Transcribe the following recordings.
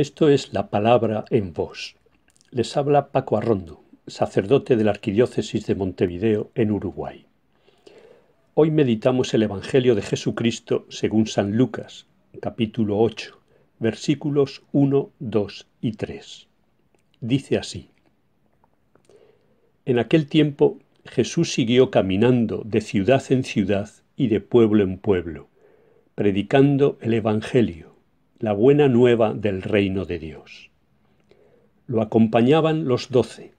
Esto es la palabra en voz. Les habla Paco Arrondo, sacerdote de la Arquidiócesis de Montevideo, en Uruguay. Hoy meditamos el Evangelio de Jesucristo según San Lucas, capítulo 8, versículos 1, 2 y 3. Dice así. En aquel tiempo Jesús siguió caminando de ciudad en ciudad y de pueblo en pueblo, predicando el Evangelio la buena nueva del reino de Dios. Lo acompañaban los doce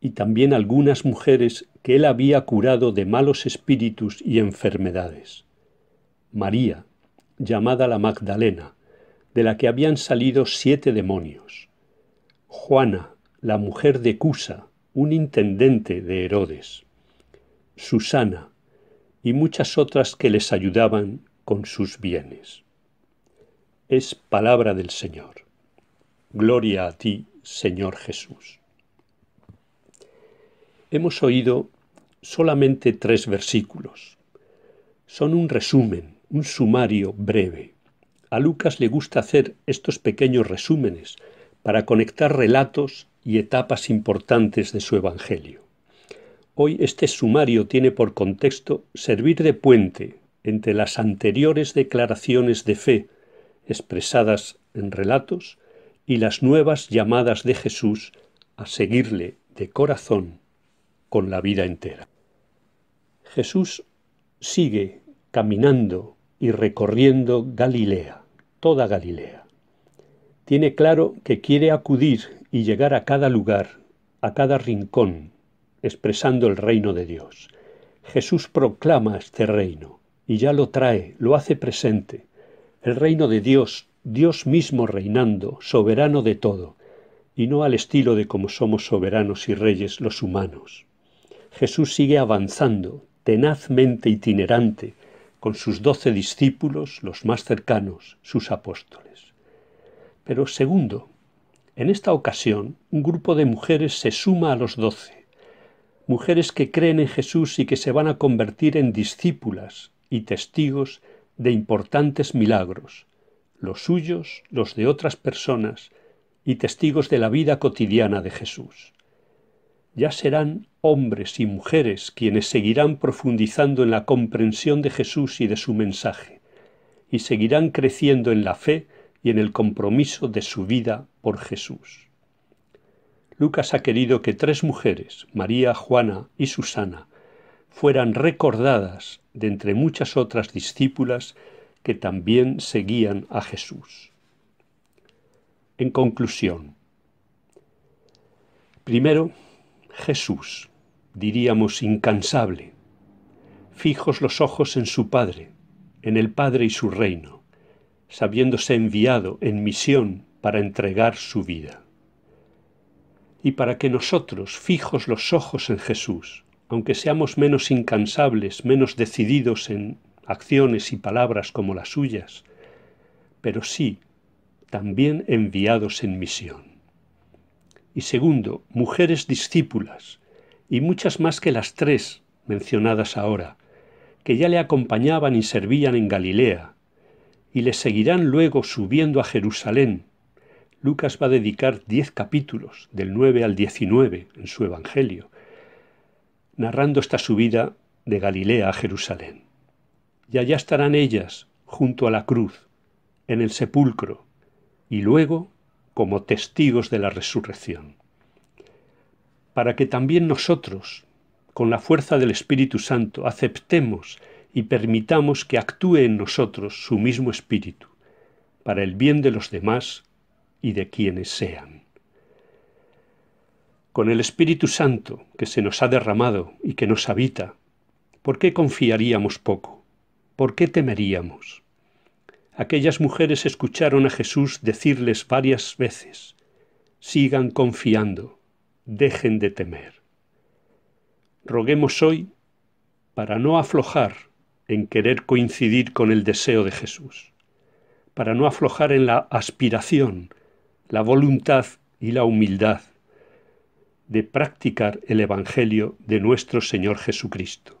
y también algunas mujeres que él había curado de malos espíritus y enfermedades. María, llamada la Magdalena, de la que habían salido siete demonios. Juana, la mujer de Cusa, un intendente de Herodes. Susana, y muchas otras que les ayudaban con sus bienes es palabra del Señor. Gloria a ti, Señor Jesús. Hemos oído solamente tres versículos. Son un resumen, un sumario breve. A Lucas le gusta hacer estos pequeños resúmenes para conectar relatos y etapas importantes de su Evangelio. Hoy este sumario tiene por contexto servir de puente entre las anteriores declaraciones de fe expresadas en relatos y las nuevas llamadas de Jesús a seguirle de corazón con la vida entera. Jesús sigue caminando y recorriendo Galilea, toda Galilea. Tiene claro que quiere acudir y llegar a cada lugar, a cada rincón, expresando el reino de Dios. Jesús proclama este reino y ya lo trae, lo hace presente, el reino de Dios, Dios mismo reinando, soberano de todo, y no al estilo de como somos soberanos y reyes los humanos. Jesús sigue avanzando, tenazmente itinerante, con sus doce discípulos, los más cercanos, sus apóstoles. Pero segundo, en esta ocasión, un grupo de mujeres se suma a los doce, mujeres que creen en Jesús y que se van a convertir en discípulas y testigos de importantes milagros, los suyos, los de otras personas y testigos de la vida cotidiana de Jesús. Ya serán hombres y mujeres quienes seguirán profundizando en la comprensión de Jesús y de su mensaje, y seguirán creciendo en la fe y en el compromiso de su vida por Jesús. Lucas ha querido que tres mujeres, María, Juana y Susana, fueran recordadas de entre muchas otras discípulas que también seguían a Jesús. En conclusión, primero, Jesús, diríamos incansable, fijos los ojos en su Padre, en el Padre y su reino, sabiéndose enviado en misión para entregar su vida. Y para que nosotros, fijos los ojos en Jesús, aunque seamos menos incansables, menos decididos en acciones y palabras como las suyas, pero sí también enviados en misión. Y segundo, mujeres discípulas, y muchas más que las tres mencionadas ahora, que ya le acompañaban y servían en Galilea, y le seguirán luego subiendo a Jerusalén. Lucas va a dedicar diez capítulos, del 9 al 19, en su Evangelio, narrando esta subida de Galilea a Jerusalén. Y allá estarán ellas, junto a la cruz, en el sepulcro, y luego como testigos de la resurrección. Para que también nosotros, con la fuerza del Espíritu Santo, aceptemos y permitamos que actúe en nosotros su mismo Espíritu, para el bien de los demás y de quienes sean con el Espíritu Santo que se nos ha derramado y que nos habita, ¿por qué confiaríamos poco? ¿Por qué temeríamos? Aquellas mujeres escucharon a Jesús decirles varias veces, sigan confiando, dejen de temer. Roguemos hoy para no aflojar en querer coincidir con el deseo de Jesús, para no aflojar en la aspiración, la voluntad y la humildad de practicar el Evangelio de nuestro Señor Jesucristo.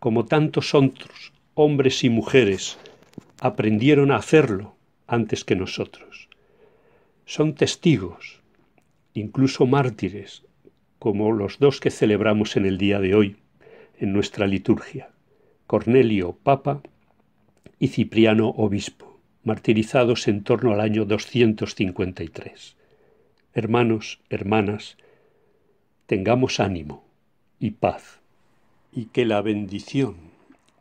Como tantos otros hombres y mujeres aprendieron a hacerlo antes que nosotros. Son testigos, incluso mártires, como los dos que celebramos en el día de hoy, en nuestra liturgia, Cornelio Papa y Cipriano Obispo, martirizados en torno al año 253. Hermanos, hermanas, tengamos ánimo y paz, y que la bendición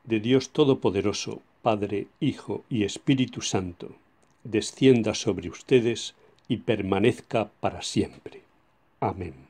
de Dios Todopoderoso, Padre, Hijo y Espíritu Santo, descienda sobre ustedes y permanezca para siempre. Amén.